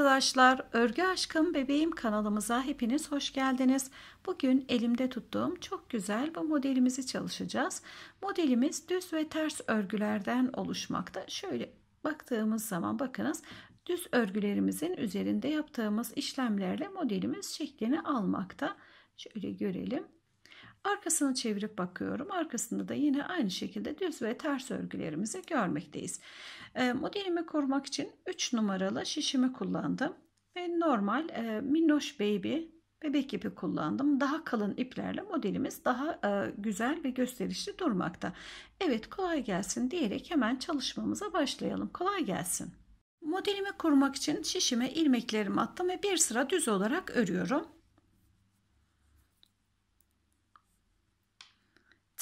arkadaşlar, Örgü Aşkım Bebeğim kanalımıza hepiniz hoş geldiniz. Bugün elimde tuttuğum çok güzel bu modelimizi çalışacağız. Modelimiz düz ve ters örgülerden oluşmakta. Şöyle baktığımız zaman bakınız düz örgülerimizin üzerinde yaptığımız işlemlerle modelimiz şeklini almakta. Şöyle görelim. Arkasını çevirip bakıyorum. Arkasında da yine aynı şekilde düz ve ters örgülerimizi görmekteyiz. E, modelimi korumak için 3 numaralı şişimi kullandım. Ve normal e, minnoş baby bebek ipi kullandım. Daha kalın iplerle modelimiz daha e, güzel ve gösterişli durmakta. Evet kolay gelsin diyerek hemen çalışmamıza başlayalım. Kolay gelsin. Modelimi kurmak için şişime ilmeklerimi attım ve bir sıra düz olarak örüyorum.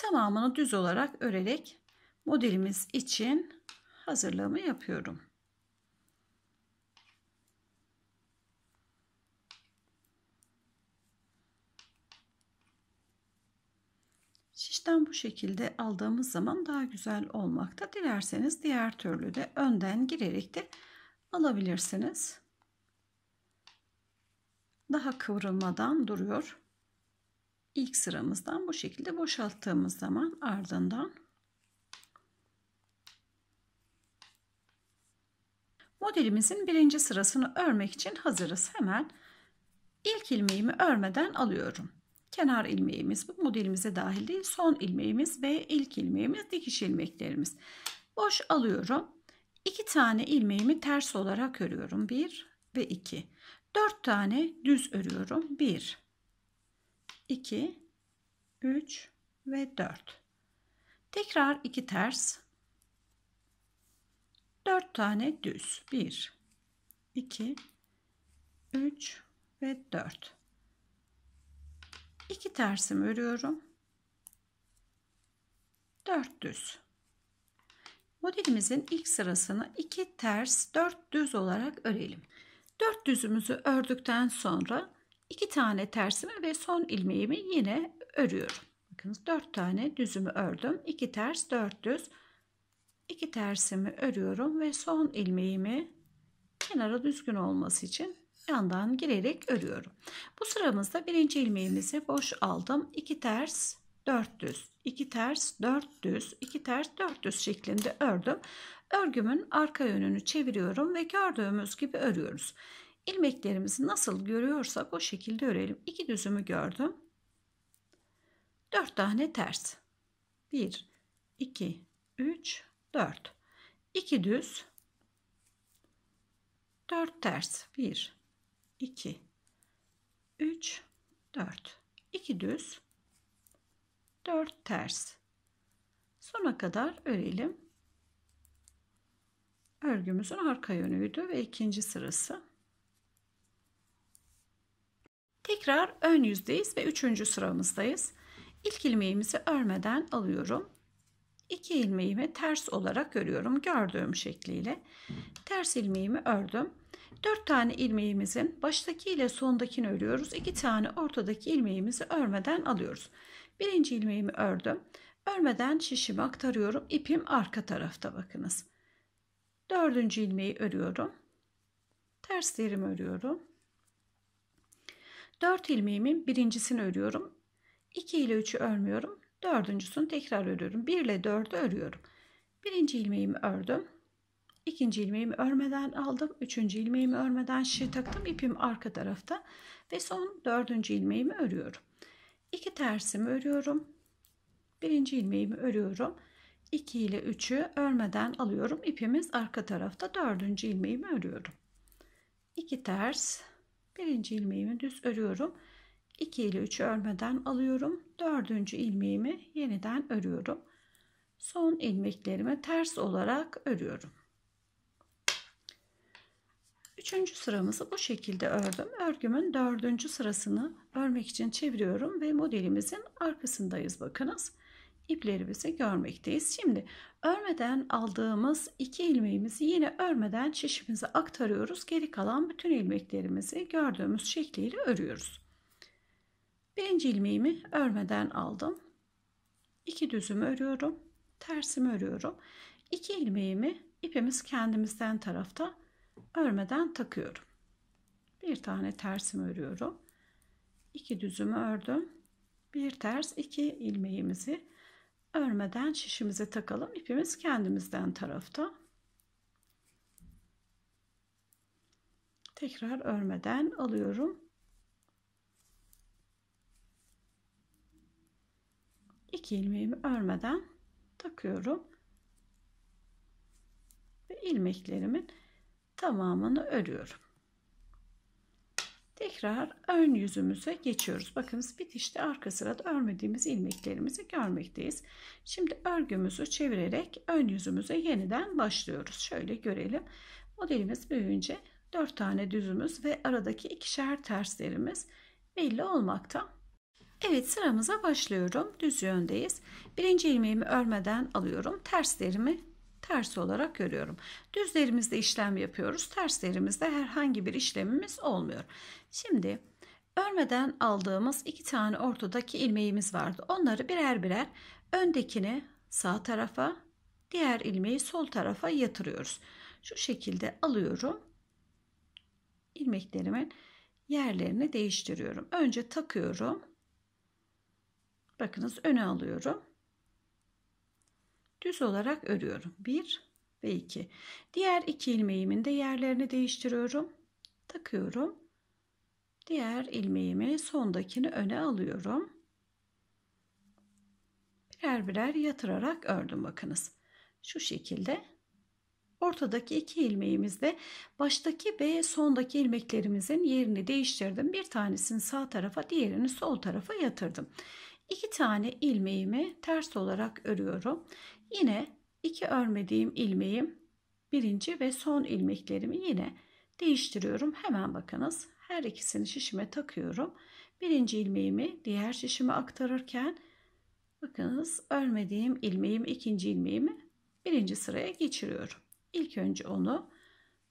tamamını düz olarak örerek modelimiz için hazırlığımı yapıyorum. Şişten bu şekilde aldığımız zaman daha güzel olmakta. Dilerseniz diğer türlü de önden girerek de alabilirsiniz. Daha kıvrılmadan duruyor ilk sıramızdan bu şekilde boşalttığımız zaman ardından modelimizin birinci sırasını örmek için hazırız. Hemen ilk ilmeğimi örmeden alıyorum. Kenar ilmeğimiz bu modelimize dahil değil. Son ilmeğimiz ve ilk ilmeğimiz dikiş ilmeklerimiz. Boş alıyorum. 2 tane ilmeğimi ters olarak örüyorum. 1 ve 2. 4 tane düz örüyorum. 1 2, 3 ve 4. Tekrar 2 ters. 4 tane düz. 1, 2, 3 ve 4. 2 tersimi örüyorum. 4 düz. Modelimizin ilk sırasını 2 ters 4 düz olarak örelim. 4 düzümüzü ördükten sonra iki tane tersimi ve son ilmeğimi yine örüyorum. Bakınız dört tane düzümü ördüm. iki ters dört düz. iki tersimi örüyorum ve son ilmeğimi kenara düzgün olması için yandan girerek örüyorum. Bu sıramızda birinci ilmeğimizi boş aldım. iki ters 4 düz, 2 ters, 4 düz, 2 ters, 4 düz şeklinde ördüm. Örgümün arka yönünü çeviriyorum ve gördüğümüz gibi örüyoruz ilmeklerimizi nasıl görüyorsak o şekilde örelim. İki düzümü gördüm. Dört tane ters. Bir, iki, üç, dört. İki düz. Dört ters. Bir, iki, üç, dört. İki düz. Dört ters. Sona kadar örelim. Örgümüzün arka yönüydü ve ikinci sırası. Tekrar ön yüzdeyiz ve üçüncü sıramızdayız. İlk ilmeğimizi örmeden alıyorum. İki ilmeğimi ters olarak örüyorum gördüğüm şekliyle. Ters ilmeğimi ördüm. Dört tane ilmeğimizin baştaki ile sondakini örüyoruz. İki tane ortadaki ilmeğimizi örmeden alıyoruz. Birinci ilmeğimi ördüm. Örmeden şişimi aktarıyorum. İpim arka tarafta bakınız. Dördüncü ilmeği örüyorum. Terslerimi örüyorum. 4 ilmeğimin birincisini örüyorum. 2 ile 3'ü örmüyorum. Dördüncüsünü tekrar örüyorum. 1 ile 4'ü örüyorum. Birinci ilmeğimi ördüm. İkinci ilmeğimi örmeden aldım. Üçüncü ilmeğimi örmeden şişe taktım. İpim arka tarafta. Ve son dördüncü ilmeğimi örüyorum. İki tersimi örüyorum. Birinci ilmeğimi örüyorum. 2 ile 3'ü örmeden alıyorum. İpimiz arka tarafta. Dördüncü ilmeğimi örüyorum. 2 ters birinci ilmeğimi düz örüyorum 2 ile 3'ü örmeden alıyorum dördüncü ilmeğimi yeniden örüyorum son ilmeklerimi ters olarak örüyorum Üçüncü sıramızı bu şekilde ördüm. Örgümün dördüncü sırasını örmek için çeviriyorum ve modelimizin arkasındayız. Bakınız iplerimizi görmekteyiz. Şimdi örmeden aldığımız iki ilmeğimizi yine örmeden şişimize aktarıyoruz. Geri kalan bütün ilmeklerimizi gördüğümüz şekliyle örüyoruz. Birinci ilmeğimi örmeden aldım. İki düzümü örüyorum. Tersimi örüyorum. İki ilmeğimi ipimiz kendimizden tarafta örmeden takıyorum. Bir tane tersimi örüyorum. İki düzümü ördüm. Bir ters iki ilmeğimizi Örmeden şişimize takalım. İpimiz kendimizden tarafta. Tekrar örmeden alıyorum. İki ilmeğimi örmeden takıyorum. Ve ilmeklerimin tamamını örüyorum. Tekrar ön yüzümüze geçiyoruz. Bakınız bitişte arka sırada örmediğimiz ilmeklerimizi görmekteyiz. Şimdi örgümüzü çevirerek ön yüzümüze yeniden başlıyoruz. Şöyle görelim. Modelimiz büyüyünce 4 tane düzümüz ve aradaki ikişer terslerimiz belli olmakta. Evet sıramıza başlıyorum. Düz yöndeyiz. Birinci ilmeğimi örmeden alıyorum. Terslerimi tersi olarak görüyorum. Düzlerimizde işlem yapıyoruz. Terslerimizde herhangi bir işlemimiz olmuyor. Şimdi örmeden aldığımız iki tane ortadaki ilmeğimiz vardı. Onları birer birer öndekini sağ tarafa, diğer ilmeği sol tarafa yatırıyoruz. Şu şekilde alıyorum. İlmeklerimin yerlerini değiştiriyorum. Önce takıyorum. Bakınız öne alıyorum düz olarak örüyorum. 1 ve 2. Diğer iki ilmeğimin de yerlerini değiştiriyorum. Takıyorum. Diğer ilmeğimi sondakini öne alıyorum. Birer birer yatırarak ördüm bakınız. Şu şekilde ortadaki iki ilmeğimizde baştaki ve sondaki ilmeklerimizin yerini değiştirdim. Bir tanesini sağ tarafa diğerini sol tarafa yatırdım. İki tane ilmeğimi ters olarak örüyorum. Yine iki örmediğim ilmeğim birinci ve son ilmeklerimi yine değiştiriyorum. Hemen bakınız her ikisini şişime takıyorum. Birinci ilmeğimi diğer şişime aktarırken bakınız örmediğim ilmeğim ikinci ilmeğimi birinci sıraya geçiriyorum. İlk önce onu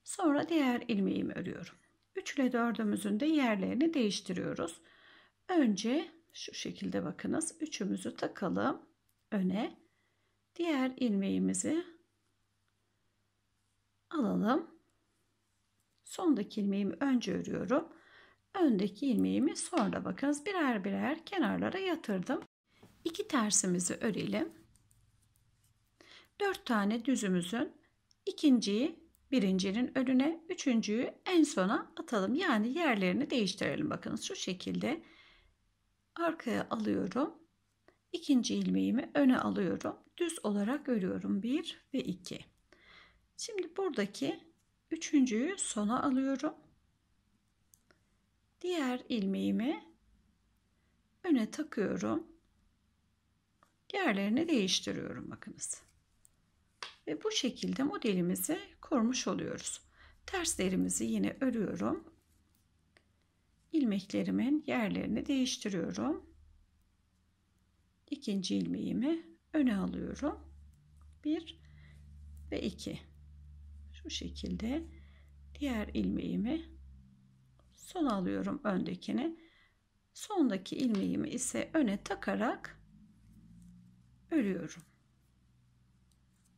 sonra diğer ilmeğimi örüyorum. 3 ile 4'ümüzün de yerlerini değiştiriyoruz. Önce şu şekilde bakınız üçümüzü takalım öne Diğer ilmeğimizi alalım. Sondaki ilmeğimi önce örüyorum. Öndeki ilmeğimi sonra bakınız birer birer kenarlara yatırdım. İki tersimizi örelim. Dört tane düzümüzün ikinciyi birincinin önüne, üçüncüyü en sona atalım. Yani yerlerini değiştirelim. Bakınız şu şekilde arkaya alıyorum. İkinci ilmeğimi öne alıyorum. Düz olarak örüyorum. 1 ve 2. Şimdi buradaki üçüncüyü sona alıyorum. Diğer ilmeğimi öne takıyorum. Yerlerini değiştiriyorum bakınız. Ve bu şekilde modelimizi kurmuş oluyoruz. Terslerimizi yine örüyorum. ilmeklerimin yerlerini değiştiriyorum ikinci ilmeğimi öne alıyorum. 1 ve 2. Şu şekilde diğer ilmeğimi sona alıyorum öndekini. Sondaki ilmeğimi ise öne takarak örüyorum.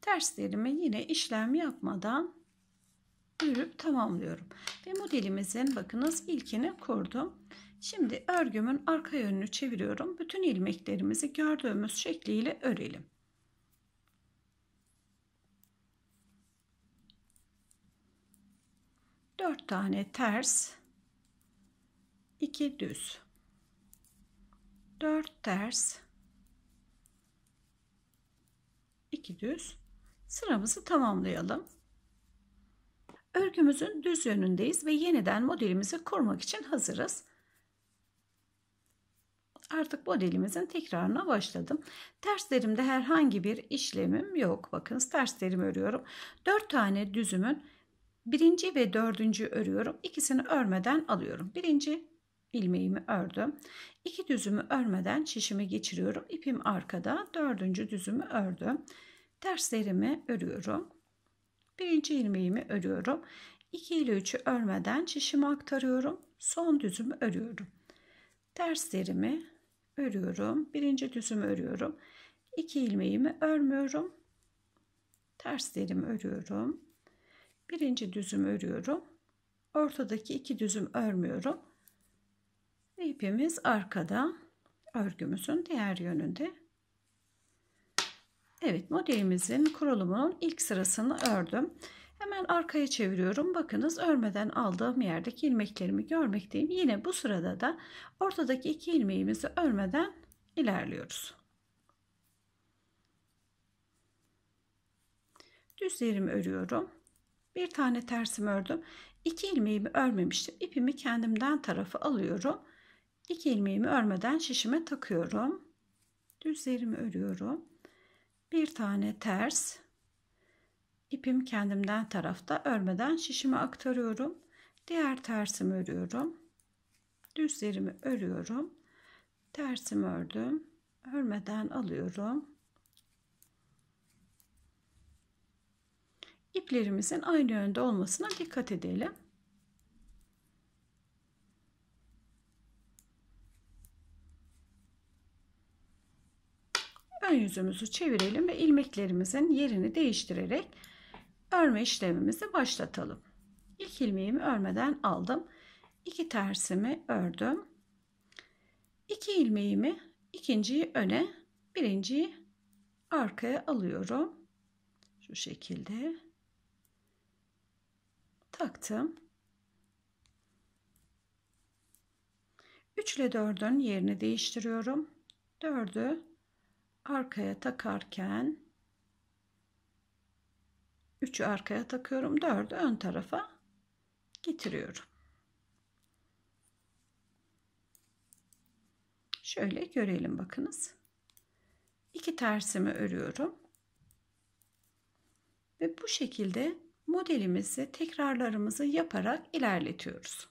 Terslerimi yine işlem yapmadan örüp tamamlıyorum. Ve modelimizin bakınız ilkini kurdum. Şimdi örgümün arka yönünü çeviriyorum. Bütün ilmeklerimizi gördüğümüz şekliyle örelim. Dört tane ters, iki düz, dört ters, iki düz. Sıramızı tamamlayalım. Örgümüzün düz yönündeyiz ve yeniden modelimizi kurmak için hazırız. Artık modelimizin tekrarına başladım. Terslerimde herhangi bir işlemim yok. Bakınız terslerimi örüyorum. 4 tane düzümün birinci ve dördüncü örüyorum. İkisini örmeden alıyorum. Birinci ilmeğimi ördüm. İki düzümü örmeden şişimi geçiriyorum. İpim arkada. Dördüncü düzümü ördüm. Terslerimi örüyorum. Birinci ilmeğimi örüyorum. 2 ile 3'ü örmeden şişimi aktarıyorum. Son düzümü örüyorum. Terslerimi örüyorum. Birinci düzümü örüyorum. 2 ilmeğimi örmüyorum. Ters örüyorum. Birinci düzümü örüyorum. Ortadaki iki düzüm örmüyorum. İpimiz arkada. Örgümüzün diğer yönünde. Evet modelimizin kurulumunun ilk sırasını ördüm. Hemen arkaya çeviriyorum. Bakınız örmeden aldığım yerdeki ilmeklerimi görmekteyim. Yine bu sırada da ortadaki iki ilmeğimizi örmeden ilerliyoruz. Düzlerimi örüyorum. Bir tane tersim ördüm. İki ilmeğimi örmemiştim. İpimi kendimden tarafı alıyorum. İki ilmeğimi örmeden şişime takıyorum. Düz yerimi örüyorum. Bir tane ters İpim kendimden tarafta örmeden şişime aktarıyorum. Diğer tersimi örüyorum. Düzlerimi örüyorum. Tersimi ördüm. Örmeden alıyorum. İplerimizin aynı yönde olmasına dikkat edelim. Ön yüzümüzü çevirelim ve ilmeklerimizin yerini değiştirerek Örme işlemimizi başlatalım. İlk ilmeğimi örmeden aldım. İki tersimi ördüm. İki ilmeğimi ikinciyi öne, birinciyi arkaya alıyorum. Şu şekilde taktım. 3 ile 4'ün yerini değiştiriyorum. 4'ü arkaya takarken 3'ü arkaya takıyorum. 4'ü ön tarafa getiriyorum. Şöyle görelim bakınız. 2 tersimi örüyorum. Ve bu şekilde modelimizi tekrarlarımızı yaparak ilerletiyoruz.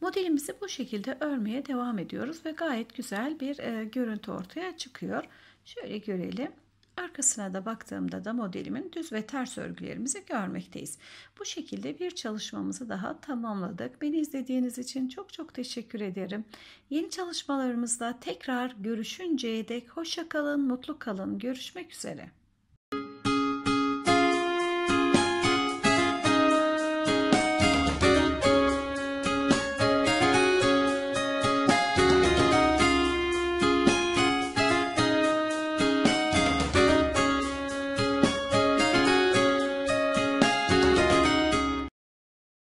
Modelimizi bu şekilde örmeye devam ediyoruz ve gayet güzel bir e, görüntü ortaya çıkıyor. Şöyle görelim. Arkasına da baktığımda da modelimin düz ve ters örgülerimizi görmekteyiz. Bu şekilde bir çalışmamızı daha tamamladık. Beni izlediğiniz için çok çok teşekkür ederim. Yeni çalışmalarımızda tekrar görüşünceye dek hoşça kalın, mutlu kalın. Görüşmek üzere.